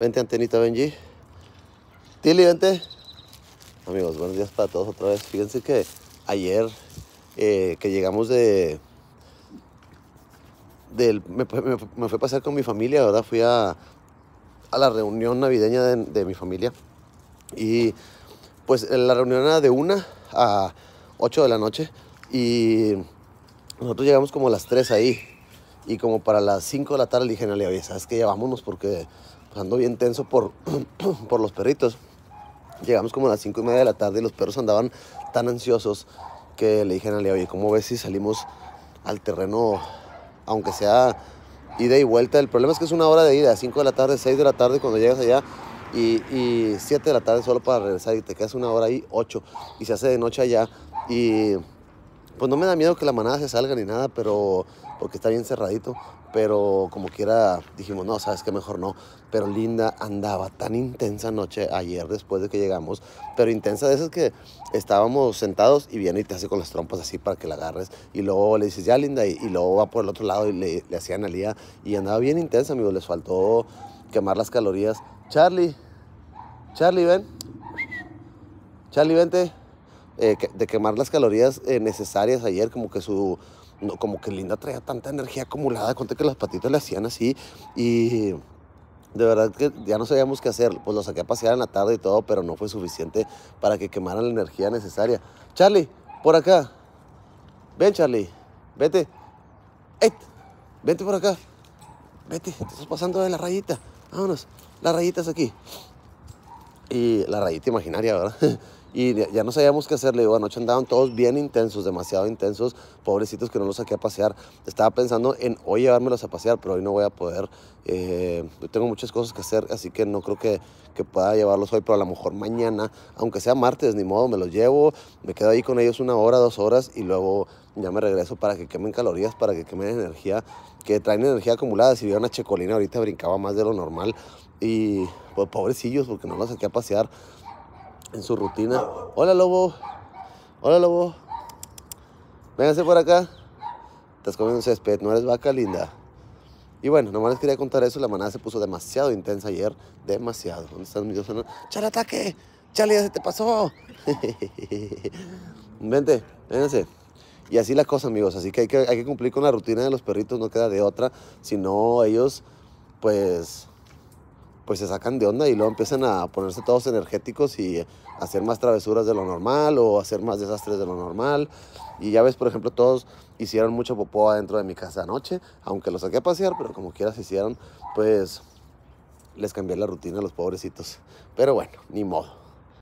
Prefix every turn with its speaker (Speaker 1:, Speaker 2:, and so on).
Speaker 1: Vente, antenita Benji. Tilly, vente. Amigos, buenos días para todos otra vez. Fíjense que ayer eh, que llegamos de... me, fui a pasar con mi familia, verdad fui a, la reunión navideña de, de, mi familia. Y pues la reunión era de 1 a 8 de la noche y nosotros llegamos como a las 3 ahí. Y como para las 5 de la tarde le dije, a Lea oye, ¿sabes qué? Ya vámonos porque pues, ando bien tenso por, por los perritos. Llegamos como a las 5 y media de la tarde y los perros andaban tan ansiosos que le dije a Lea oye, ¿cómo ves si salimos al terreno, aunque sea ida y vuelta? El problema es que es una hora de ida, 5 de la tarde, 6 de la tarde cuando llegas allá y, y 7 de la tarde solo para regresar y te quedas una hora ahí, 8 y se hace de noche allá y pues no me da miedo que la manada se salga ni nada, pero porque está bien cerradito, pero como quiera dijimos, no, sabes que mejor no. Pero Linda andaba tan intensa noche ayer después de que llegamos, pero intensa de esas que estábamos sentados y viene y te hace con las trompas así para que la agarres. Y luego le dices, ya Linda, y, luego va por el otro lado y le, hacían al día. Y andaba bien intensa, amigos, les faltó quemar las calorías. Charlie, Charlie, ven. Charlie, vente. Eh, de quemar las calorías eh, necesarias ayer, como que su no, como que Linda traía tanta energía acumulada, conté que las patitas le hacían así y de verdad que ya no sabíamos qué hacer. Pues lo saqué a pasear en la tarde y todo, pero no fue suficiente para que quemara la energía necesaria. Charlie, por acá. Ven, Charlie. Vete. ¡Ey! Vente por acá. Vete. Te estás pasando de la rayita. Vámonos. La rayita es aquí. Y la rayita imaginaria, ¿verdad? y ya no sabíamos qué hacer. Le digo, anoche andaban todos bien intensos, demasiado intensos, pobrecitos que no los saqué a pasear. Estaba pensando en hoy llevármelos a pasear, pero hoy no voy a poder. Eh, yo tengo muchas cosas que hacer, así que no creo que, pueda llevarlos hoy, pero a lo mejor mañana, aunque sea martes, ni modo, me los llevo, me quedo ahí con ellos una hora, dos horas y luego ya me regreso para que quemen calorías, para que quemen energía, que traen energía acumulada. Si vieron una Checolina ahorita brincaba más de lo normal y pues pobrecillos porque no los saqué a pasear en su rutina. Hola lobo, hola lobo, véngase por acá. Estás comiendo un césped, no eres vaca linda. Y bueno, nomás les quería contar eso. La manada se puso demasiado intensa ayer. Demasiado. ¿Dónde están mis dos ¡Chale, ataque! ¡Chale, ya se te pasó! Vente, vénganse. Y así la cosa, amigos. Así que hay, que hay que cumplir con la rutina de los perritos. No queda de otra. Si no, ellos, pues, pues se sacan de onda y luego empiezan a ponerse todos energéticos y hacer más travesuras de lo normal o hacer más desastres de lo normal. Y ya ves, por ejemplo, todos hicieron mucho popó dentro de mi casa anoche, aunque los saqué a pasear, pero como quieras hicieron, pues les cambié la rutina a los pobrecitos. Pero bueno, ni modo.